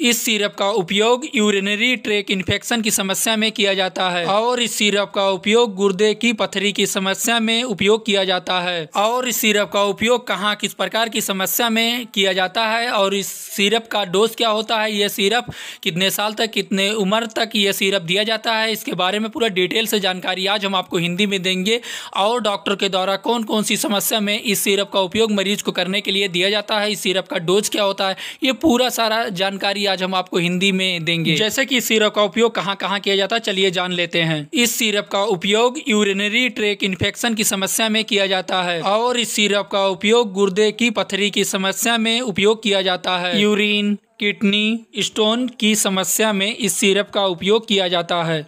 इस सिरप का उपयोग यूरिनरी ट्रैक इन्फेक्शन की समस्या में किया जाता है और इस सिरप का उपयोग गुर्दे की पथरी की समस्या में उपयोग किया जाता है और इस सिरप का उपयोग कहाँ किस प्रकार की समस्या में किया जाता है और इस सिरप का डोज क्या होता है यह सिरप कितने साल तक कितने उम्र तक यह सिरप दिया जाता है इसके बारे में पूरा डिटेल से जानकारी आज हम आपको हिंदी में देंगे और डॉक्टर के द्वारा कौन कौन सी समस्या में इस सिरप का उपयोग मरीज को करने के लिए दिया जाता है इस सिरप का डोज क्या होता है ये पूरा सारा जानकारी जानकारी आज हम आपको हिंदी में देंगे जैसे कि सिरप का उपयोग कहाँ कहाँ किया जाता है चलिए जान लेते हैं इस सिरप का उपयोग यूरिनरी ट्रेक इन्फेक्शन की समस्या में किया जाता है और इस सिरप का उपयोग गुर्दे की पथरी की समस्या में उपयोग किया जाता है यूरिन किडनी स्टोन की समस्या में इस सिरप का उपयोग किया जाता है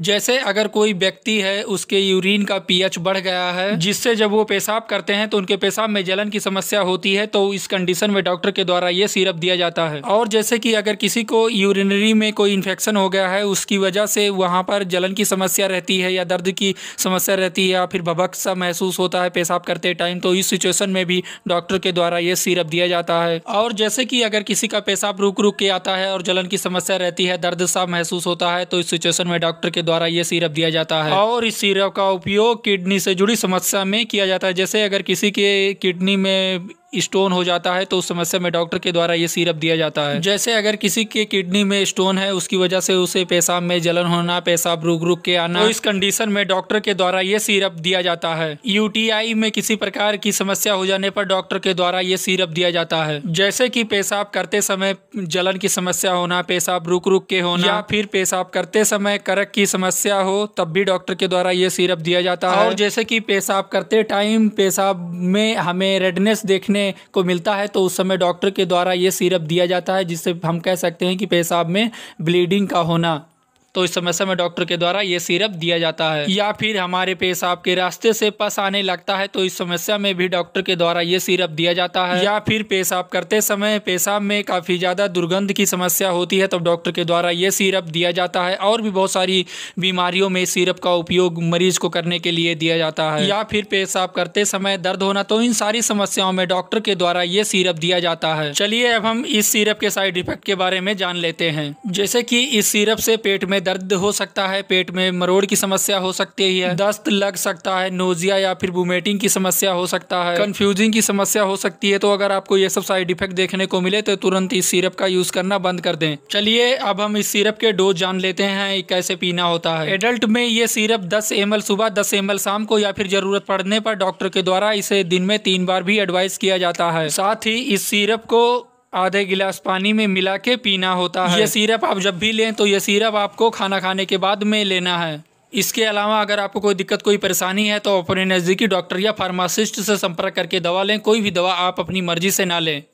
जैसे अगर कोई व्यक्ति है उसके यूरिन का पीएच बढ़ गया है जिससे जब वो पेशाब करते हैं तो उनके पेशाब में जलन की समस्या होती है तो इस कंडीशन में डॉक्टर के द्वारा ये सिरप दिया जाता है और जैसे कि अगर किसी को यूरिनरी में कोई इन्फेक्शन हो गया है उसकी वजह से वहाँ पर जलन की समस्या रहती है या दर्द की समस्या रहती है या फिर भबक सा महसूस होता है पेशाब करते टाइम तो इस सिचुएशन में भी डॉक्टर के द्वारा ये सिरप दिया जाता है और जैसे कि अगर किसी का पेशाब रुक रुक के आता है और जलन की समस्या रहती है दर्द सा महसूस होता है तो इस सिचुएशन में डॉक्टर के के द्वारा ये सीरप दिया जाता है और इस सीरप का उपयोग किडनी से जुड़ी समस्या में किया जाता है जैसे अगर किसी के किडनी में स्टोन हो जाता है तो उस समस्या में डॉक्टर के द्वारा ये सीरप दिया जाता है जैसे अगर किसी के किडनी में स्टोन है उसकी वजह से उसे पेशाब में जलन होना पेशाब रुक रुक के आना तो इस कंडीशन में डॉक्टर के द्वारा ये सीरप दिया जाता है यूटीआई में किसी प्रकार की समस्या हो जाने पर डॉक्टर के द्वारा ये सीरप दिया जाता है जैसे की पेशाब करते समय जलन की समस्या होना पेशाब रुक रुक के होना या फिर पेशाब करते समय करक की समस्या हो तब भी डॉक्टर के द्वारा ये सीरप दिया जाता है और जैसे की पेशाब करते टाइम पेशाब में हमें रेडनेस देखने देखने को मिलता है तो उस समय डॉक्टर के द्वारा ये सिरप दिया जाता है जिससे हम कह सकते हैं कि पेशाब में ब्लीडिंग का होना तो इस समस्या में डॉक्टर के द्वारा ये सिरप दिया जाता है या फिर हमारे पेशाब के रास्ते से पस आने लगता है तो इस समस्या में भी डॉक्टर के द्वारा ये सिरप दिया जाता है या फिर पेशाब करते समय पेशाब में काफ़ी ज़्यादा दुर्गंध की समस्या होती है तब डॉक्टर के द्वारा ये सिरप दिया जाता है और भी बहुत सारी बीमारियों में सिरप का उपयोग मरीज को करने के लिए दिया जाता है या फिर पेशाब करते समय दर्द होना तो इन सारी समस्याओं में डॉक्टर के द्वारा ये सिरप दिया जाता है चलिए अब हम इस सिरप के साइड इफेक्ट के बारे में जान लेते हैं जैसे की इस सिरप से पेट में में दर्द हो सकता है पेट में मरोड़ की समस्या हो सकती है दस्त लग सकता है नोजिया या फिर वोमेटिंग की समस्या हो सकता है कंफ्यूजिंग की समस्या हो सकती है तो अगर आपको ये सब साइड इफेक्ट देखने को मिले तो तुरंत इस सिरप का यूज करना बंद कर दें चलिए अब हम इस सिरप के डोज जान लेते हैं कैसे पीना होता है एडल्ट में ये सिरप दस एम सुबह दस एम शाम को या फिर जरूरत पड़ने पर डॉक्टर के द्वारा इसे दिन में तीन बार भी एडवाइस किया जाता है साथ ही इस सिरप को आधे गिलास पानी में मिला के पीना होता है ये सिरप आप जब भी लें तो ये सिरप आपको खाना खाने के बाद में लेना है इसके अलावा अगर आपको कोई दिक्कत कोई परेशानी है तो अपने नज़दीकी डॉक्टर या फार्मासिस्ट से संपर्क करके दवा लें कोई भी दवा आप अपनी मर्ज़ी से ना लें